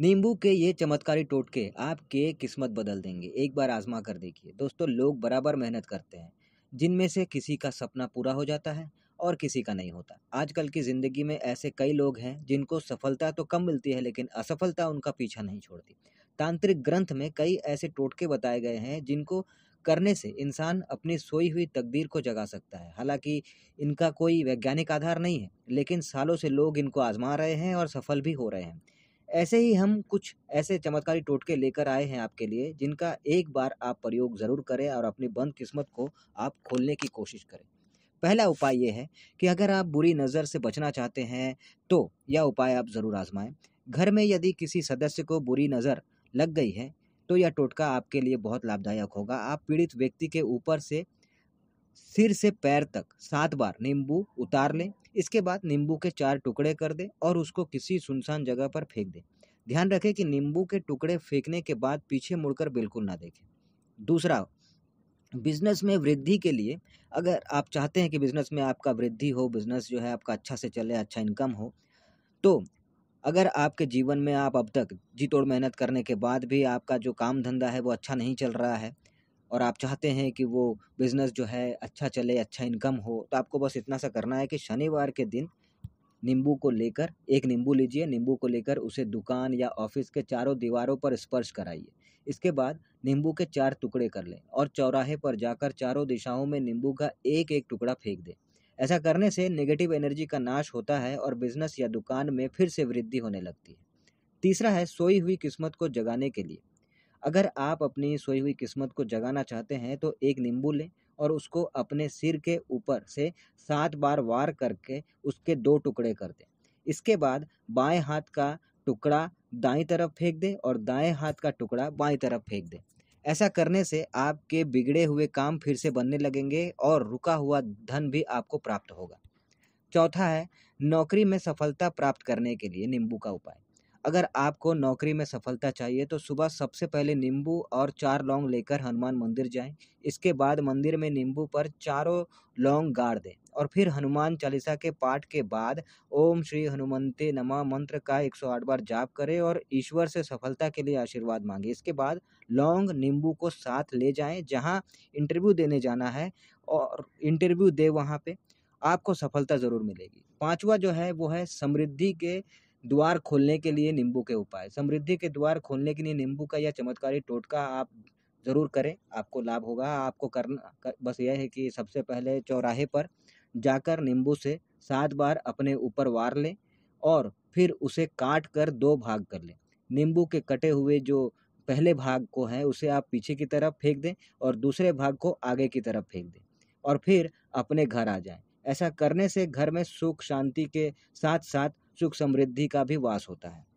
नींबू के ये चमत्कारी टोटके आपके किस्मत बदल देंगे एक बार आजमा कर देखिए दोस्तों लोग बराबर मेहनत करते हैं जिनमें से किसी का सपना पूरा हो जाता है और किसी का नहीं होता आजकल की ज़िंदगी में ऐसे कई लोग हैं जिनको सफलता तो कम मिलती है लेकिन असफलता उनका पीछा नहीं छोड़ती तांत्रिक ग्रंथ में कई ऐसे टोटके बताए गए हैं जिनको करने से इंसान अपनी सोई हुई तकदीर को जगा सकता है हालांकि इनका कोई वैज्ञानिक आधार नहीं है लेकिन सालों से लोग इनको आजमा रहे हैं और सफल भी हो रहे हैं ऐसे ही हम कुछ ऐसे चमत्कारी टोटके लेकर आए हैं आपके लिए जिनका एक बार आप प्रयोग ज़रूर करें और अपनी बंद किस्मत को आप खोलने की कोशिश करें पहला उपाय ये है कि अगर आप बुरी नज़र से बचना चाहते हैं तो यह उपाय आप ज़रूर आजमाएं घर में यदि किसी सदस्य को बुरी नज़र लग गई है तो यह टोटका आपके लिए बहुत लाभदायक होगा आप पीड़ित व्यक्ति के ऊपर से सिर से पैर तक सात बार नींबू उतार लें इसके बाद नींबू के चार टुकड़े कर दें और उसको किसी सुनसान जगह पर फेंक दें ध्यान रखें कि नींबू के टुकड़े फेंकने के बाद पीछे मुड़कर बिल्कुल ना देखें दूसरा बिजनेस में वृद्धि के लिए अगर आप चाहते हैं कि बिजनेस में आपका वृद्धि हो बिजनेस जो है आपका अच्छा से चले अच्छा इनकम हो तो अगर आपके जीवन में आप अब तक जी तोड़ मेहनत करने के बाद भी आपका जो काम धंधा है वो अच्छा नहीं चल रहा है और आप चाहते हैं कि वो बिज़नेस जो है अच्छा चले अच्छा इनकम हो तो आपको बस इतना सा करना है कि शनिवार के दिन नींबू को लेकर एक नींबू लीजिए नींबू को लेकर उसे दुकान या ऑफिस के चारों दीवारों पर स्पर्श कराइए इसके बाद नींबू के चार टुकड़े कर लें और चौराहे पर जाकर चारों दिशाओं में नींबू का एक एक टुकड़ा फेंक दें ऐसा करने से नेगेटिव एनर्जी का नाश होता है और बिजनेस या दुकान में फिर से वृद्धि होने लगती है तीसरा है सोई हुई किस्मत को जगाने के लिए अगर आप अपनी सोई हुई किस्मत को जगाना चाहते हैं तो एक नींबू लें और उसको अपने सिर के ऊपर से सात बार वार करके उसके दो टुकड़े कर दें इसके बाद बाएं हाथ का टुकड़ा दाएं तरफ फेंक दें और दाएं हाथ का टुकड़ा बाएं तरफ फेंक दें ऐसा करने से आपके बिगड़े हुए काम फिर से बनने लगेंगे और रुका हुआ धन भी आपको प्राप्त होगा चौथा है नौकरी में सफलता प्राप्त करने के लिए नींबू का उपाय अगर आपको नौकरी में सफलता चाहिए तो सुबह सबसे पहले नींबू और चार लौंग लेकर हनुमान मंदिर जाएं इसके बाद मंदिर में नींबू पर चारों लौंग गाड़ दें और फिर हनुमान चालीसा के पाठ के बाद ओम श्री हनुमंते नमा मंत्र का 108 बार जाप करें और ईश्वर से सफलता के लिए आशीर्वाद मांगे इसके बाद लौंग नींबू को साथ ले जाएं जहां इंटरव्यू देने जाना है और इंटरव्यू दे वहां पे आपको सफलता ज़रूर मिलेगी पांचवा जो है वो है समृद्धि के द्वार खोलने के लिए नींबू के उपाय समृद्धि के द्वार खोलने के लिए नींबू का यह चमत्कारी टोटका आप ज़रूर करें आपको लाभ होगा आपको करना कर, बस यह है कि सबसे पहले चौराहे पर जाकर नींबू से सात बार अपने ऊपर वार लें और फिर उसे काट कर दो भाग कर लें नींबू के कटे हुए जो पहले भाग को है उसे आप पीछे की तरफ फेंक दें और दूसरे भाग को आगे की तरफ फेंक दें और फिर अपने घर आ जाएं ऐसा करने से घर में सुख शांति के साथ साथ सुख समृद्धि का भी वास होता है